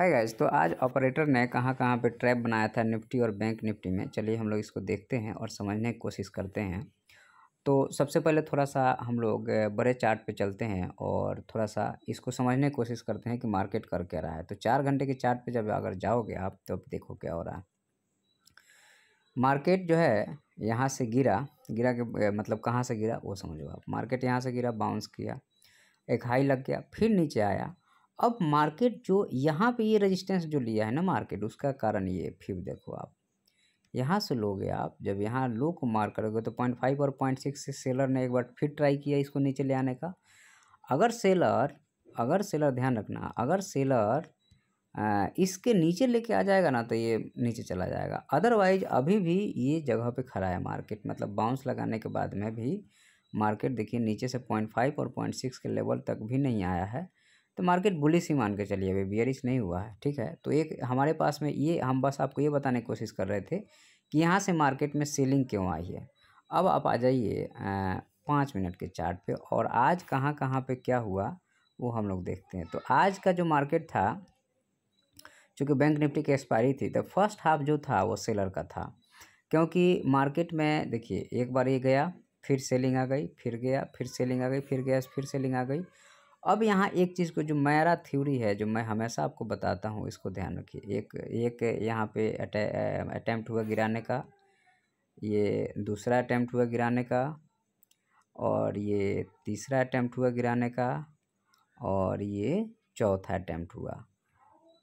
hi guys तो आज operator ने कहाँ कहाँ पे ट्रैप बनाया था निफ्टी और बैंक निफ्टी में चलिए हम लोग इसको देखते हैं और समझने की कोशिश करते हैं तो सबसे पहले थोड़ा सा हम लोग बड़े चार्ट पे चलते हैं और थोड़ा सा इसको समझने की कोशिश करते हैं कि मार्केट कर क्या रहा है तो चार घंटे के चार्ट जब अगर जाओगे आप तब तो देखो क्या हो रहा है मार्केट जो है यहाँ से गिरा गिरा के मतलब कहाँ से गिरा वो समझो आप मार्केट यहाँ से गिरा बाउंस किया एक हाई लग गया फिर नीचे आया अब मार्केट जो यहाँ पे ये रेजिस्टेंस जो लिया है ना मार्केट उसका कारण ये फिर देखो आप यहाँ से लोगे आप जब यहाँ लो को मार करोगे तो पॉइंट फाइव और पॉइंट सिक्स से सेलर ने एक बार फिर ट्राई किया इसको नीचे ले आने का अगर सेलर अगर सेलर ध्यान रखना अगर सेलर इसके नीचे लेके आ जाएगा ना तो ये नीचे चला जाएगा अदरवाइज अभी भी ये जगह पे खड़ा है मार्केट मतलब बाउंस लगाने के बाद में भी मार्केट देखिए नीचे से पॉइंट फाइव और पॉइंट सिक्स के लेवल तक भी नहीं आया है तो मार्केट बुलिस ही मान के चलिए अभी बियरिश नहीं हुआ है ठीक है तो एक हमारे पास में ये हम बस आपको ये बताने की कोशिश कर रहे थे कि यहाँ से मार्केट में सेलिंग क्यों आई है अब आप आ जाइए पाँच मिनट के चार्ट पे और आज कहाँ कहाँ पे क्या हुआ वो हम लोग देखते हैं तो आज का जो मार्केट था चूँकि बैंक निफ्टी की एक्सपायरी थी तो फर्स्ट हाफ जो था वो सेलर का था क्योंकि मार्केट में देखिए एक बार ये गया फिर सेलिंग आ गई फिर गया फिर सेलिंग आ गई फिर गया फिर सेलिंग आ गई अब यहाँ एक चीज़ को जो मेरा थ्योरी है जो मैं हमेशा आपको बताता हूँ इसको ध्यान रखिए एक एक यहाँ पे अटैम्प्ट हुआ गिराने का ये दूसरा अटैम्प्ट हुआ गिराने का और ये तीसरा अटैम्प्ट हुआ गिराने का और ये चौथा अटैम्प्ट हुआ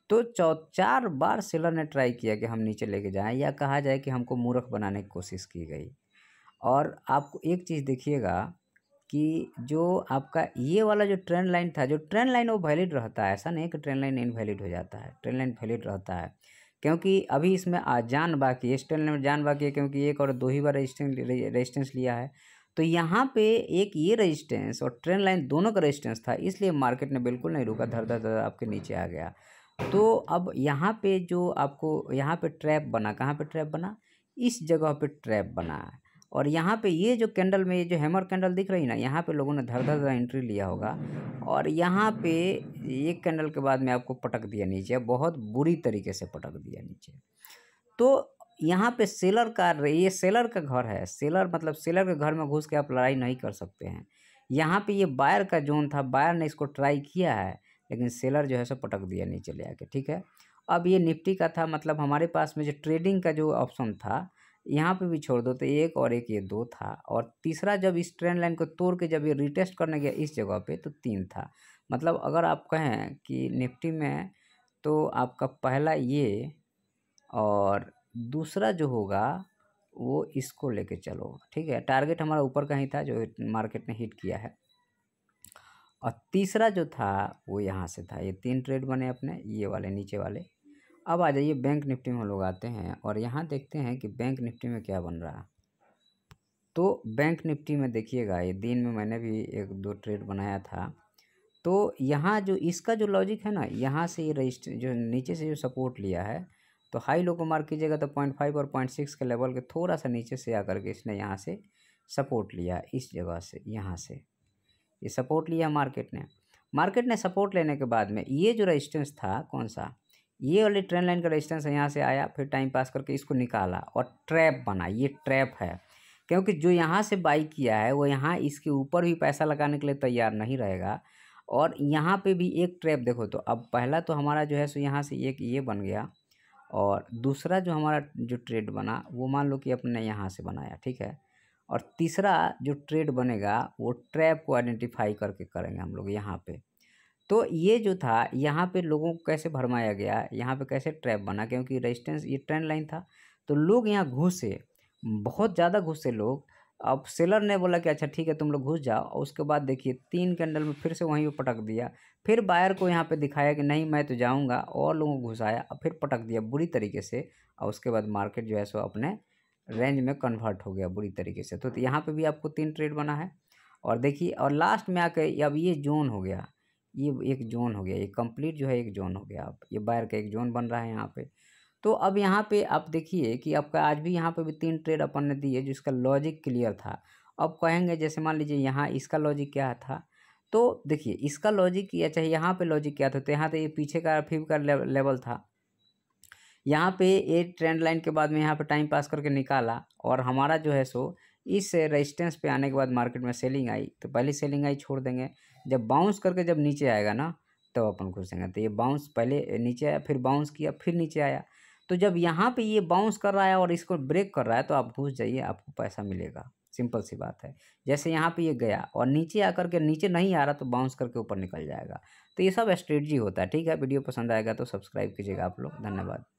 तो चौ चार बार सेलर ने ट्राई किया कि हम नीचे लेके जाएं या कहा जाए कि हमको मूर्ख बनाने की कोशिश की गई और आपको एक चीज़ देखिएगा कि जो आपका ये वाला जो ट्रेंड लाइन था जो ट्रेंड लाइन वो वैलिड रहता है ऐसा नहीं कि ट्रेंड लाइन इनवैलिड हो जाता है ट्रेंड लाइन वैलिड रहता है क्योंकि अभी इसमें जान बाकी है इस ट्रेंड लाइन में जान बाकी है क्योंकि एक और दो ही बार रजिस्टेंस रजिस्टेंस लिया है तो यहाँ पे एक ये रजिस्टेंस और ट्रेंड लाइन दोनों का रजिस्टेंस था इसलिए मार्केट ने बिल्कुल नहीं रुका धर धर धर आपके नीचे आ गया तो अब यहाँ पर जो आपको यहाँ पर ट्रैप बना कहाँ पर ट्रैप बना इस जगह पर ट्रैप बना है और यहाँ पे ये जो कैंडल में ये जो हैमर कैंडल दिख रही ना यहाँ पे लोगों ने धर धर एंट्री लिया होगा और यहाँ पे एक कैंडल के बाद में आपको पटक दिया नीचे बहुत बुरी तरीके से पटक दिया नीचे तो यहाँ पे सेलर का ये सेलर का घर है सेलर मतलब सेलर के घर में घुस के आप लड़ाई नहीं कर सकते हैं यहाँ पर ये बायर का जोन था बायर ने इसको ट्राई किया है लेकिन सेलर जो है सो पटक दिया नीचे ले आके ठीक है अब ये निफ्टी का था मतलब हमारे पास में जो ट्रेडिंग का जो ऑप्शन था यहाँ पे भी छोड़ दो तो एक और एक ये दो था और तीसरा जब इस ट्रेन लाइन को तोड़ के जब ये रिटेस्ट करने गया इस जगह पे तो तीन था मतलब अगर आप कहें कि निफ्टी में तो आपका पहला ये और दूसरा जो होगा वो इसको लेके चलो ठीक है टारगेट हमारा ऊपर का ही था जो मार्केट ने हिट किया है और तीसरा जो था वो यहाँ से था ये तीन ट्रेड बने अपने ये वाले नीचे वाले अब आ जाइए बैंक निफ्टी में लोग आते हैं और यहाँ देखते हैं कि बैंक निफ्टी में क्या बन रहा है तो बैंक निफ्टी में देखिएगा ये दिन में मैंने भी एक दो ट्रेड बनाया था तो यहाँ जो इसका जो लॉजिक है ना यहाँ से ये रजिस्ट जो नीचे से जो सपोर्ट लिया है तो हाई लो को मार्क कीजिएगा तो पॉइंट फाइव और पॉइंट सिक्स के लेवल के थोड़ा सा नीचे से आकर के इसने यहाँ से सपोर्ट लिया इस जगह से यहाँ से ये यह सपोर्ट लिया मार्केट ने मार्केट ने सपोर्ट लेने के बाद में ये जो रजिस्टेंस था कौन सा ये वाली ट्रेन लाइन का रेजिस्टेंस यहाँ से आया फिर टाइम पास करके इसको निकाला और ट्रैप बना ये ट्रैप है क्योंकि जो यहाँ से बाई किया है वो यहाँ इसके ऊपर भी पैसा लगाने के लिए तैयार नहीं रहेगा और यहाँ पे भी एक ट्रैप देखो तो अब पहला तो हमारा जो है सो यहाँ से एक ये बन गया और दूसरा जो हमारा जो ट्रेड बना वो मान लो कि अपने यहाँ से बनाया ठीक है और तीसरा जो ट्रेड बनेगा वो ट्रैप को आइडेंटिफाई करके करेंगे हम लोग यहाँ पर तो ये जो था यहाँ पे लोगों को कैसे भरमाया गया यहाँ पे कैसे ट्रैप बना क्योंकि रेजिस्टेंस ये ट्रेंड लाइन था तो लोग यहाँ घुसे बहुत ज़्यादा घुसे लोग अब सेलर ने बोला कि अच्छा ठीक है तुम लोग घुस जाओ और उसके बाद देखिए तीन कैंडल में फिर से वहीं पर पटक दिया फिर बायर को यहाँ पे दिखाया कि नहीं मैं तो जाऊँगा और लोगों को घुसाया और फिर पटक दिया बुरी तरीके से और उसके बाद मार्केट जो है सो अपने रेंज में कन्वर्ट हो गया बुरी तरीके से तो, यहाँ पर भी आपको तीन ट्रेड बना है और देखिए और लास्ट में आके अब ये जोन हो गया ये एक जोन हो गया ये कंप्लीट जो है एक जोन हो गया आप ये बायर का एक जोन बन रहा है यहाँ पे तो अब यहाँ पे आप देखिए कि आपका आज भी यहाँ पे भी तीन ट्रेड अपन ने दिए जिसका लॉजिक क्लियर था अब कहेंगे जैसे मान लीजिए यहाँ इसका लॉजिक क्या था तो देखिए इसका लॉजिक या चाहे यहाँ पर लॉजिक क्या था तो यहाँ तो ये पीछे का फिव का लेवल था यहाँ पर ये ट्रेंड लाइन के बाद में यहाँ पर टाइम पास करके निकाला और हमारा जो है सो इस रेजिस्टेंस पे आने के बाद मार्केट में सेलिंग आई तो पहले सेलिंग आई छोड़ देंगे जब बाउंस करके जब नीचे आएगा ना तब तो अपन घुस देंगे तो ये बाउंस पहले नीचे आया फिर बाउंस किया फिर नीचे आया तो जब यहाँ पे ये बाउंस कर रहा है और इसको ब्रेक कर रहा है तो आप घुस जाइए आपको पैसा मिलेगा सिंपल सी बात है जैसे यहाँ पर ये गया और नीचे आ के नीचे नहीं आ रहा तो बाउंस करके ऊपर निकल जाएगा तो ये सब स्ट्रेटजी होता है ठीक है वीडियो पसंद आएगा तो सब्सक्राइब कीजिएगा आप लोग धन्यवाद